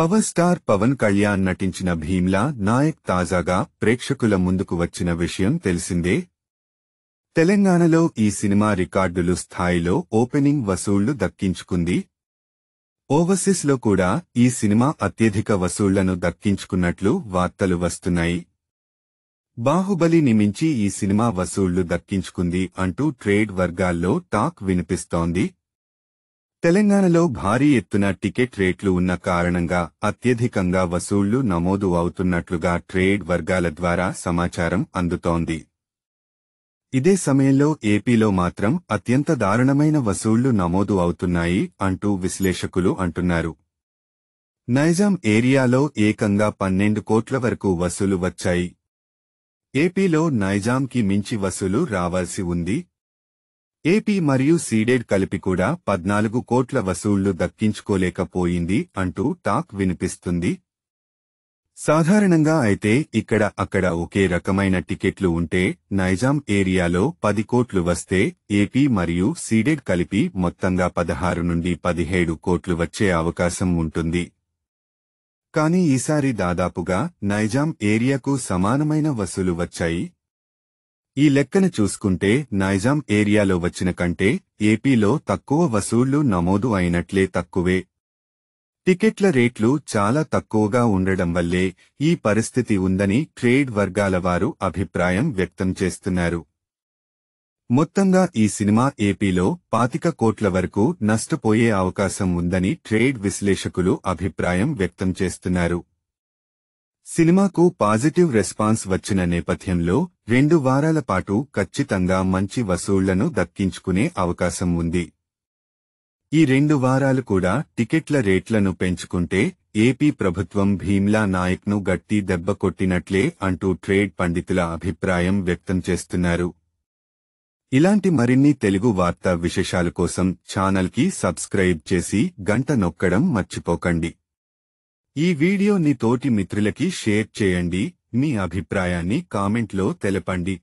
power star Pawan Kalyan నటించిన భీమ్లా నాయక్ తాజాగా ప్రేక్షకుల ముందుకు వచ్చిన విషయం తెలిసిందే తెలంగాణలో ఈ సినిమా రికార్డులు స్థాయిలో ఓపెనింగ్ వసూళ్లు దక్కించుకుంది ఓవర్సీస్లో కూడా ఈ సినిమా అత్యధిక వసూళ్లను దక్కించుకున్నట్లు వార్తలు వస్తున్నాయి బాహుబలి నిమించి ఈ సినిమా వసూళ్లు దక్కించుకుంది అంటూ ట్రేడ్ వర్గాల్లో టాక్ వినిపిస్తోంది తెలంగాణలో భారీ ఎత్తున టికెట్ రేట్లు ఉన్న కారణంగా అత్యధికంగా వసూళ్లు నమోదు అవుతున్నట్లుగా ట్రేడ్ వర్గాల ద్వారా సమాచారం అందుతోంది ఇదే సమయంలో ఏపీలో మాత్రం అత్యంత దారుణమైన వసూళ్లు నమోదు అవుతున్నాయి అంటూ విశ్లేషకులు అంటున్నారు నైజాం ఏరియాలో ఏకంగా పన్నెండు కోట్ల వరకు వసూలు వచ్చాయి ఏపీలో నైజాంకి మించి వసూలు రావాల్సి ఉంది ఏపీ మరియు సీడెడ్ కలిపి కూడా పద్నాలుగు కోట్ల వసూళ్లు దక్కించుకోలేకపోయింది అంటూ టాక్ వినిపిస్తుంది సాధారణంగా అయితే ఇక్కడ అక్కడ ఒకే రకమైన టికెట్లు ఉంటే నైజాం ఏరియాలో పది కోట్లు వస్తే ఏపీ మరియు సీడెడ్ కలిపి మొత్తంగా పదహారు నుండి పదిహేడు కోట్లు వచ్చే అవకాశం ఉంటుంది కానీ ఈసారి దాదాపుగా నైజాం ఏరియాకు సమానమైన వసూలు వచ్చాయి ఈ లెక్కన చూసుకుంటే నైజాం ఏరియాలో వచ్చిన కంటే ఏపీలో తక్కువ వసూళ్లు నమోదు అయినట్లే తక్కువే టికెట్ల రేట్లు చాలా తక్కువగా ఉండడం వల్లే ఈ పరిస్థితి ఉందని ట్రేడ్ వర్గాల వారు అభిప్రాయం వ్యక్తం చేస్తున్నారు మొత్తంగా ఈ సినిమా ఏపీలో పాతిక కోట్ల వరకు నష్టపోయే అవకాశం ఉందని ట్రేడ్ విశ్లేషకులు అభిప్రాయం వ్యక్తం చేస్తున్నారు సినిమాకు పాజిటివ్ రెస్పాన్స్ వచ్చిన నేపథ్యంలో రెండు వారాల పాటు ఖచ్చితంగా మంచి వసూళ్లను దక్కించుకునే అవకాశం ఉంది ఈ రెండు వారాలు కూడా టికెట్ల రేట్లను పెంచుకుంటే ఏపీ ప్రభుత్వం భీమ్లా నాయక్ను గట్టి దెబ్బ కొట్టినట్లే అంటూ ట్రేడ్ పండితుల అభిప్రాయం వ్యక్తం చేస్తున్నారు ఇలాంటి మరిన్ని తెలుగు వార్తా విశేషాల కోసం ఛానల్కి సబ్స్క్రైబ్ చేసి గంట నొక్కడం మర్చిపోకండి ఈ వీడియోని తోటి మిత్రులకి షేర్ చేయండి మీ అభిప్రాయాన్ని కామెంట్లో తెలపండి